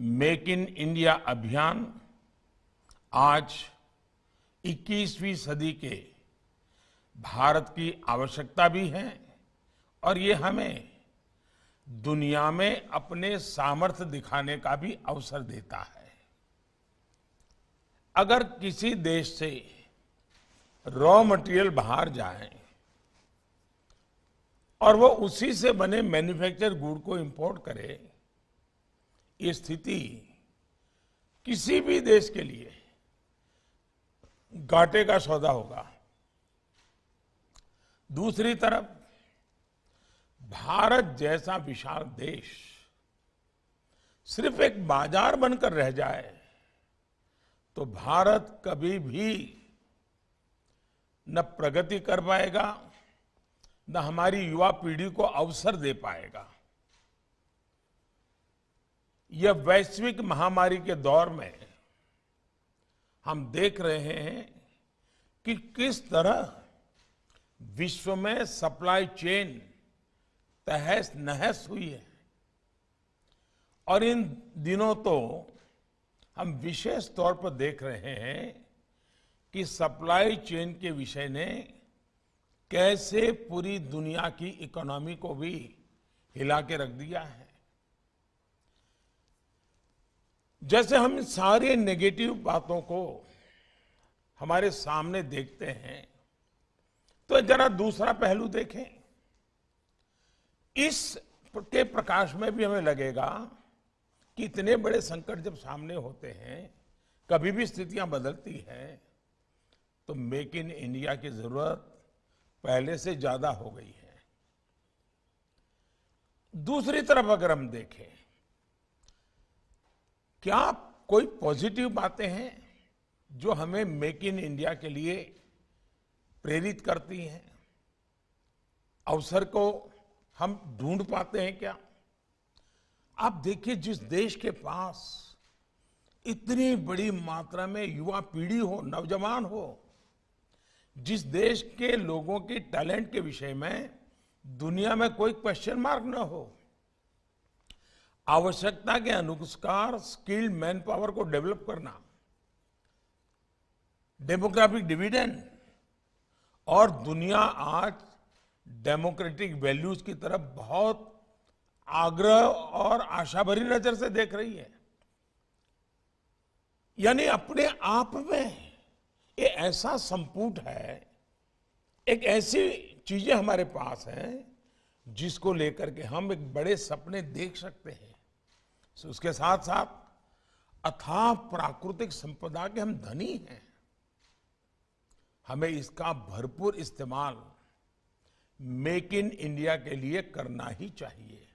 make in India अभियान आज 21वीं सदी के भारत की आवश्यकता भी है और ये हमें दुनिया में अपने सामर्थ्य दिखाने का भी अवसर देता है अगर किसी देश से रॉ मटेरियल बाहर जाए और वो उसी से बने मैन्युफैक्चर गुड़ को इंपोर्ट करे ये स्थिति किसी भी देश के लिए घाटे का सौदा होगा दूसरी तरफ भारत जैसा विशाल देश सिर्फ एक बाजार बनकर रह जाए तो भारत कभी भी न प्रगति कर पाएगा न हमारी युवा पीढ़ी को अवसर दे पाएगा यह वैश्विक महामारी के दौर में हम देख रहे हैं कि किस तरह विश्व में सप्लाई चेन तहस नहस हुई है और इन दिनों तो हम विशेष तौर पर देख रहे हैं कि सप्लाई चेन के विषय ने कैसे पूरी दुनिया की इकोनॉमी को भी हिला के रख दिया है जैसे हम सारे नेगेटिव बातों को हमारे सामने देखते हैं तो जरा दूसरा पहलू देखें इस के प्रकाश में भी हमें लगेगा कि इतने बड़े संकट जब सामने होते हैं कभी भी स्थितियां बदलती हैं तो मेक इन इंडिया की जरूरत पहले से ज्यादा हो गई है दूसरी तरफ अगर हम देखें क्या कोई पॉजिटिव बातें हैं जो हमें मेक इन इंडिया के लिए प्रेरित करती हैं अवसर को हम ढूंढ पाते हैं क्या आप देखिए जिस देश के पास इतनी बड़ी मात्रा में युवा पीढ़ी हो नौजवान हो जिस देश के लोगों के टैलेंट के विषय में दुनिया में कोई क्वेश्चन मार्क न हो आवश्यकता के अनुसार स्किल्ड मैन पावर को डेवलप करना डेमोग्राफिक डिविडेंड और दुनिया आज डेमोक्रेटिक वैल्यूज की तरफ बहुत आग्रह और आशा भरी नजर से देख रही है यानी अपने आप में ये ऐसा संपूट है एक ऐसी चीजें हमारे पास हैं जिसको लेकर के हम एक बड़े सपने देख सकते हैं उसके साथ साथ अथाह प्राकृतिक संपदा के हम धनी हैं हमें इसका भरपूर इस्तेमाल मेक इन इंडिया के लिए करना ही चाहिए